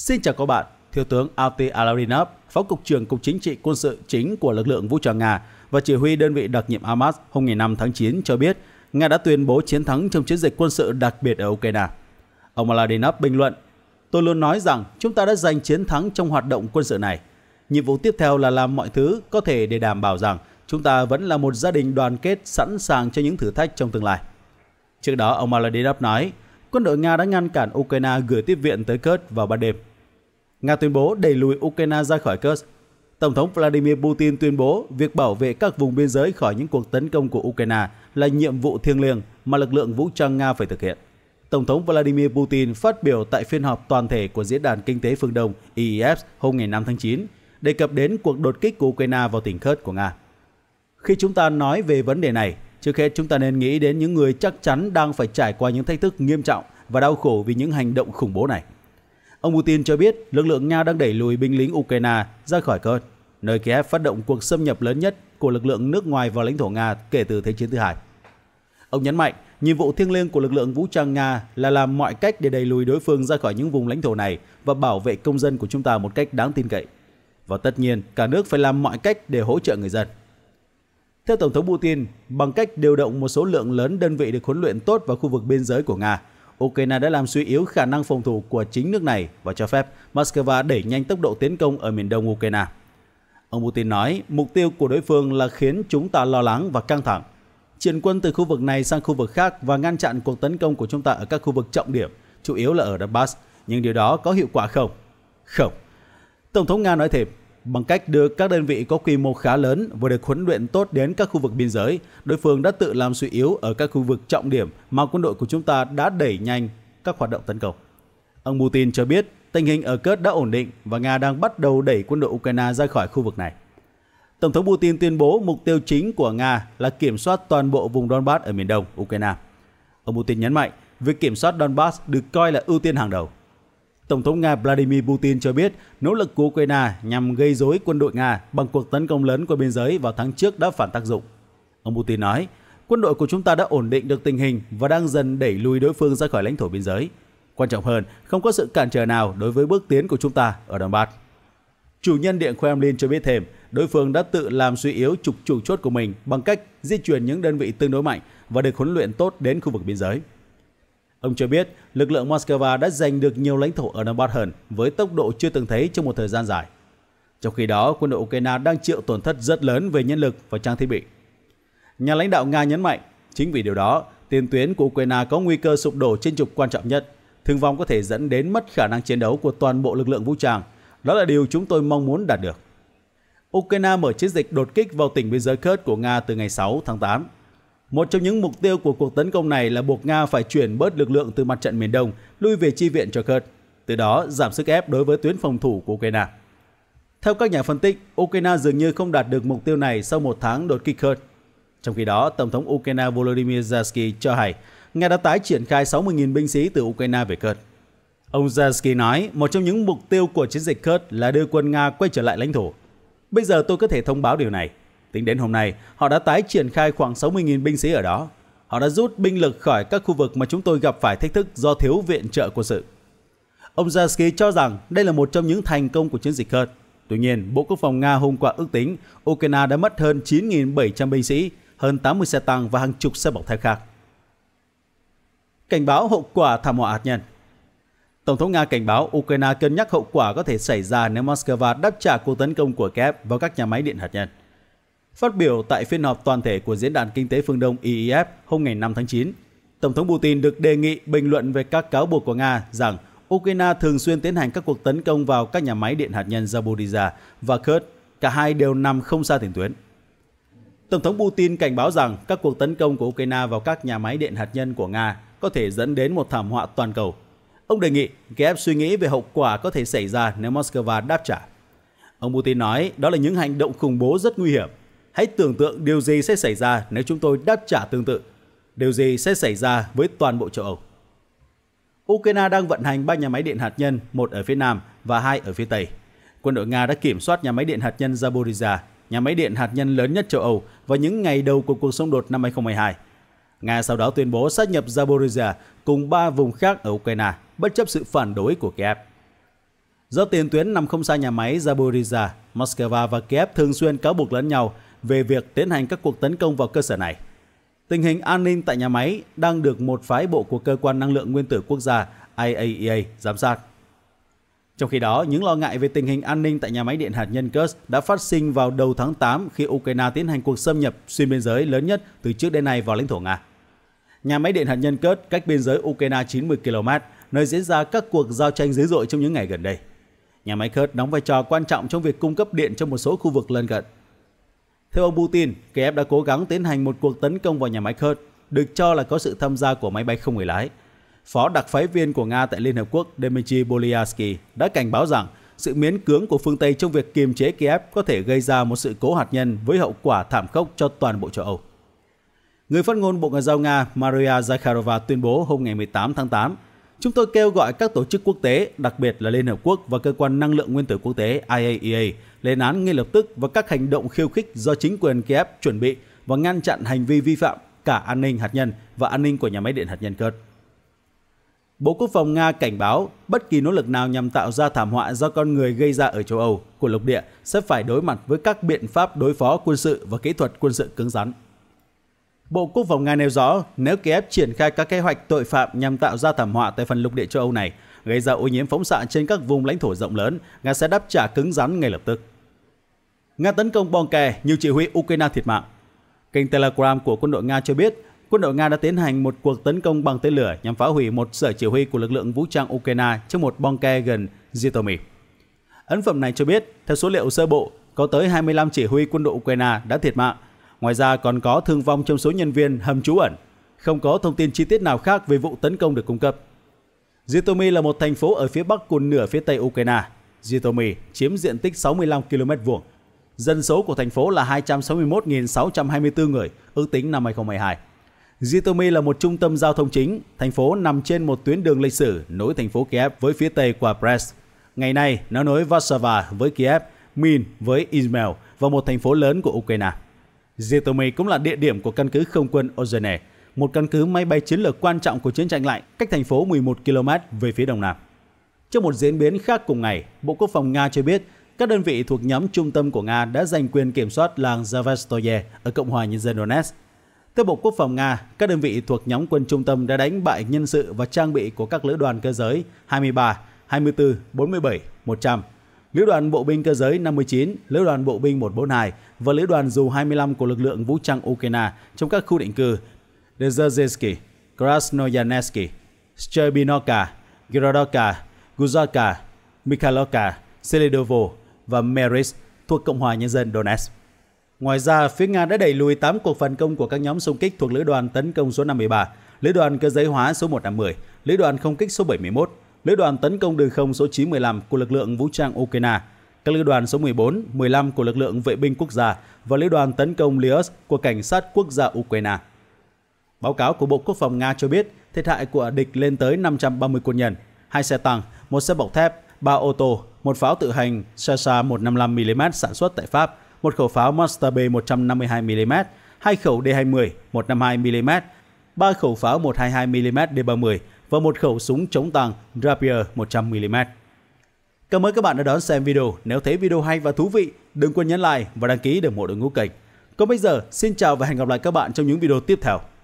Xin chào các bạn, Thiếu tướng Alti Alarinov, Phó Cục trưởng Cục Chính trị Quân sự chính của lực lượng vũ trang Nga và chỉ huy đơn vị đặc nhiệm Hamas hôm ngày 5 tháng 9 cho biết Nga đã tuyên bố chiến thắng trong chiến dịch quân sự đặc biệt ở Ukraine. Ông Alarinov bình luận, Tôi luôn nói rằng chúng ta đã giành chiến thắng trong hoạt động quân sự này. Nhiệm vụ tiếp theo là làm mọi thứ có thể để đảm bảo rằng chúng ta vẫn là một gia đình đoàn kết sẵn sàng cho những thử thách trong tương lai. Trước đó, ông Maladirov nói, quân đội Nga đã ngăn cản Ukraine gửi tiếp viện tới Kurt vào ban đêm. Nga tuyên bố đẩy lùi Ukraine ra khỏi Kursk. Tổng thống Vladimir Putin tuyên bố việc bảo vệ các vùng biên giới khỏi những cuộc tấn công của Ukraine là nhiệm vụ thiêng liêng mà lực lượng vũ trang Nga phải thực hiện. Tổng thống Vladimir Putin phát biểu tại phiên họp toàn thể của Diễn đàn Kinh tế Phương Đông EEF hôm ngày 5 tháng 9, đề cập đến cuộc đột kích của Ukraine vào tỉnh Kursk của Nga. Khi chúng ta nói về vấn đề này, trước hết chúng ta nên nghĩ đến những người chắc chắn đang phải trải qua những thách thức nghiêm trọng và đau khổ vì những hành động khủng bố này. Ông Putin cho biết lực lượng Nga đang đẩy lùi binh lính Ukraine ra khỏi cơn nơi Kiev phát động cuộc xâm nhập lớn nhất của lực lượng nước ngoài vào lãnh thổ Nga kể từ Thế chiến thứ hai. Ông nhấn mạnh, nhiệm vụ thiêng liêng của lực lượng vũ trang Nga là làm mọi cách để đẩy lùi đối phương ra khỏi những vùng lãnh thổ này và bảo vệ công dân của chúng ta một cách đáng tin cậy. Và tất nhiên, cả nước phải làm mọi cách để hỗ trợ người dân. Theo Tổng thống Putin, bằng cách điều động một số lượng lớn đơn vị được huấn luyện tốt vào khu vực biên giới của Nga, Ukraine đã làm suy yếu khả năng phòng thủ của chính nước này và cho phép Moscow đẩy nhanh tốc độ tiến công ở miền đông Ukraine. Ông Putin nói mục tiêu của đối phương là khiến chúng ta lo lắng và căng thẳng. Triển quân từ khu vực này sang khu vực khác và ngăn chặn cuộc tấn công của chúng ta ở các khu vực trọng điểm, chủ yếu là ở Donbass. Nhưng điều đó có hiệu quả không? Không. Tổng thống Nga nói thêm, Bằng cách đưa các đơn vị có quy mô khá lớn và được huấn luyện tốt đến các khu vực biên giới, đối phương đã tự làm suy yếu ở các khu vực trọng điểm mà quân đội của chúng ta đã đẩy nhanh các hoạt động tấn công. Ông Putin cho biết tình hình ở Kurt đã ổn định và Nga đang bắt đầu đẩy quân đội Ukraine ra khỏi khu vực này. Tổng thống Putin tuyên bố mục tiêu chính của Nga là kiểm soát toàn bộ vùng Donbass ở miền đông Ukraine. Ông Putin nhấn mạnh việc kiểm soát Donbass được coi là ưu tiên hàng đầu. Tổng thống Nga Vladimir Putin cho biết nỗ lực của Ukraine nhằm gây rối quân đội Nga bằng cuộc tấn công lớn qua biên giới vào tháng trước đã phản tác dụng. Ông Putin nói, quân đội của chúng ta đã ổn định được tình hình và đang dần đẩy lùi đối phương ra khỏi lãnh thổ biên giới. Quan trọng hơn, không có sự cản trở nào đối với bước tiến của chúng ta ở Donbass. Chủ nhân Điện Kremlin cho biết thêm, đối phương đã tự làm suy yếu trục chủ chốt của mình bằng cách di chuyển những đơn vị tương đối mạnh và được huấn luyện tốt đến khu vực biên giới. Ông cho biết lực lượng Moscow đã giành được nhiều lãnh thổ ở Nam Bắc hơn với tốc độ chưa từng thấy trong một thời gian dài. Trong khi đó, quân đội Ukraine đang chịu tổn thất rất lớn về nhân lực và trang thiết bị. Nhà lãnh đạo Nga nhấn mạnh, chính vì điều đó, tiền tuyến của Ukraine có nguy cơ sụp đổ trên trục quan trọng nhất. Thương vong có thể dẫn đến mất khả năng chiến đấu của toàn bộ lực lượng vũ trang. Đó là điều chúng tôi mong muốn đạt được. Ukraine mở chiến dịch đột kích vào tỉnh biên giới Kurd của Nga từ ngày 6 tháng 8 một trong những mục tiêu của cuộc tấn công này là buộc Nga phải chuyển bớt lực lượng từ mặt trận miền Đông lui về chi viện cho Kurd, từ đó giảm sức ép đối với tuyến phòng thủ của Ukraine. Theo các nhà phân tích, Ukraine dường như không đạt được mục tiêu này sau một tháng đột kích Kurd. Trong khi đó, Tổng thống Ukraine Volodymyr Zelensky cho hay Nga đã tái triển khai 60.000 binh sĩ từ Ukraine về Kurd. Ông Zelensky nói một trong những mục tiêu của chiến dịch Kurd là đưa quân Nga quay trở lại lãnh thổ. Bây giờ tôi có thể thông báo điều này. Tính đến hôm nay, họ đã tái triển khai khoảng 60.000 binh sĩ ở đó. Họ đã rút binh lực khỏi các khu vực mà chúng tôi gặp phải thách thức do thiếu viện trợ quân sự. Ông Zasky cho rằng đây là một trong những thành công của chiến dịch Kurd. Tuy nhiên, Bộ Quốc phòng Nga hôm qua ước tính Ukraine đã mất hơn 9.700 binh sĩ, hơn 80 xe tăng và hàng chục xe bọc thép khác. Cảnh báo hậu quả thảm họa hạt nhân Tổng thống Nga cảnh báo Ukraine cân nhắc hậu quả có thể xảy ra nếu Moscow đáp trả cuộc tấn công của Kiev vào các nhà máy điện hạt nhân. Phát biểu tại phiên họp toàn thể của Diễn đàn Kinh tế Phương Đông (IEF) e hôm ngày 5 tháng 9, Tổng thống Putin được đề nghị bình luận về các cáo buộc của Nga rằng Ukraine thường xuyên tiến hành các cuộc tấn công vào các nhà máy điện hạt nhân Zaporizhia và Kursk, cả hai đều nằm không xa tiền tuyến. Tổng thống Putin cảnh báo rằng các cuộc tấn công của Ukraine vào các nhà máy điện hạt nhân của Nga có thể dẫn đến một thảm họa toàn cầu. Ông đề nghị Kiev suy nghĩ về hậu quả có thể xảy ra nếu Moscow đáp trả. Ông Putin nói đó là những hành động khủng bố rất nguy hiểm hãy tưởng tượng điều gì sẽ xảy ra nếu chúng tôi đáp trả tương tự. Điều gì sẽ xảy ra với toàn bộ châu Âu? Ukraine đang vận hành ba nhà máy điện hạt nhân, một ở phía Nam và hai ở phía Tây. Quân đội Nga đã kiểm soát nhà máy điện hạt nhân Zaporizhia, nhà máy điện hạt nhân lớn nhất châu Âu vào những ngày đầu của cuộc xung đột năm 2022. Nga sau đó tuyên bố sát nhập Zaporizhia cùng ba vùng khác ở Ukraine, bất chấp sự phản đối của Kiev. Do tiền tuyến nằm không xa nhà máy Zaporizhia, Moscow và Kiev thường xuyên cáo buộc lẫn nhau về việc tiến hành các cuộc tấn công vào cơ sở này. Tình hình an ninh tại nhà máy đang được một phái bộ của Cơ quan Năng lượng Nguyên tử Quốc gia IAEA e giám sát. Trong khi đó, những lo ngại về tình hình an ninh tại nhà máy điện hạt nhân Kursk đã phát sinh vào đầu tháng 8 khi Ukraine tiến hành cuộc xâm nhập xuyên biên giới lớn nhất từ trước đến nay vào lãnh thổ Nga. Nhà máy điện hạt nhân Kursk cách biên giới Ukraine 90 km, nơi diễn ra các cuộc giao tranh dữ dội trong những ngày gần đây. Nhà máy Kursk đóng vai trò quan trọng trong việc cung cấp điện cho một số khu vực lân cận. Theo ông Putin, Kiev đã cố gắng tiến hành một cuộc tấn công vào nhà máy Kurd, được cho là có sự tham gia của máy bay không người lái. Phó đặc phái viên của Nga tại Liên Hợp Quốc Dmitry Bolyarsky đã cảnh báo rằng sự miến cưỡng của phương Tây trong việc kiềm chế Kiev có thể gây ra một sự cố hạt nhân với hậu quả thảm khốc cho toàn bộ châu Âu. Người phát ngôn Bộ Ngoại giao Nga Maria Zakharova tuyên bố hôm ngày 18 tháng 8 chúng tôi kêu gọi các tổ chức quốc tế, đặc biệt là Liên Hợp Quốc và Cơ quan Năng lượng Nguyên tử Quốc tế IAEA, e lên án ngay lập tức và các hành động khiêu khích do chính quyền Kiev chuẩn bị và ngăn chặn hành vi vi phạm cả an ninh hạt nhân và an ninh của nhà máy điện hạt nhân Kursk. Bộ Quốc phòng Nga cảnh báo bất kỳ nỗ lực nào nhằm tạo ra thảm họa do con người gây ra ở châu Âu của lục địa sẽ phải đối mặt với các biện pháp đối phó quân sự và kỹ thuật quân sự cứng rắn. Bộ Quốc phòng Nga nêu rõ nếu Kiev triển khai các kế hoạch tội phạm nhằm tạo ra thảm họa tại phần lục địa châu Âu này, gây ra ô nhiễm phóng xạ trên các vùng lãnh thổ rộng lớn, Nga sẽ đáp trả cứng rắn ngay lập tức. Nga tấn công Bon kè, nhiều chỉ huy Ukraine thiệt mạng. Kênh Telegram của quân đội Nga cho biết, quân đội Nga đã tiến hành một cuộc tấn công bằng tên lửa nhằm phá hủy một sở chỉ huy của lực lượng vũ trang Ukraine trong một bon kè gần Zhytomyr. Ấn phẩm này cho biết, theo số liệu sơ bộ, có tới 25 chỉ huy quân đội Ukraine đã thiệt mạng Ngoài ra còn có thương vong trong số nhân viên hầm trú ẩn. Không có thông tin chi tiết nào khác về vụ tấn công được cung cấp. Zhytomyr là một thành phố ở phía bắc của nửa phía tây Ukraine. Zhytomyr chiếm diện tích 65 km vuông. Dân số của thành phố là 261.624 người, ước tính năm 2012. Zhytomyr là một trung tâm giao thông chính, thành phố nằm trên một tuyến đường lịch sử nối thành phố Kiev với phía tây qua Brest. Ngày nay, nó nối Warsaw với Kiev, Min với Izmail và một thành phố lớn của Ukraine. Zitomi cũng là địa điểm của căn cứ không quân Ozone, một căn cứ máy bay chiến lược quan trọng của chiến tranh lạnh cách thành phố 11 km về phía đông nam. Trong một diễn biến khác cùng ngày, Bộ Quốc phòng Nga cho biết các đơn vị thuộc nhóm trung tâm của Nga đã giành quyền kiểm soát làng Zavastoye ở Cộng hòa Nhân dân Donetsk. Theo Bộ Quốc phòng Nga, các đơn vị thuộc nhóm quân trung tâm đã đánh bại nhân sự và trang bị của các lữ đoàn cơ giới 23, 24, 47, 100 Lữ đoàn bộ binh cơ giới 59, Lữ đoàn bộ binh 142 và Lữ đoàn dù 25 của lực lượng vũ trang Ukraine trong các khu định cư Dzержinski, Krasnoyanesky, Cherbinovka, Girodovka, Guzovka, Mikhailovka, Seledovo và Meris thuộc Cộng hòa Nhân dân Donetsk. Ngoài ra, phía Nga đã đẩy lùi 8 cuộc phản công của các nhóm xung kích thuộc Lữ đoàn tấn công số 53, Lữ đoàn cơ giới hóa số 150, Lữ đoàn không kích số 71, lữ đoàn tấn công đường không số 915 của lực lượng vũ trang Ukraine, các lữ đoàn số 14, 15 của lực lượng vệ binh quốc gia và lữ đoàn tấn công Lios của cảnh sát quốc gia Ukraine. Báo cáo của Bộ Quốc phòng Nga cho biết thiệt hại của địch lên tới 530 quân nhân, hai xe tăng, một xe bọc thép, ba ô tô, một pháo tự hành Sasa 155mm sản xuất tại Pháp, một khẩu pháo Master B 152mm, hai khẩu D20 152mm, ba khẩu pháo 122mm D30 và một khẩu súng chống tăng Rapier 100mm. Cảm ơn các bạn đã đón xem video. Nếu thấy video hay và thú vị, đừng quên nhấn like và đăng ký để ủng hộ đội ngũ kênh. Còn bây giờ, xin chào và hẹn gặp lại các bạn trong những video tiếp theo.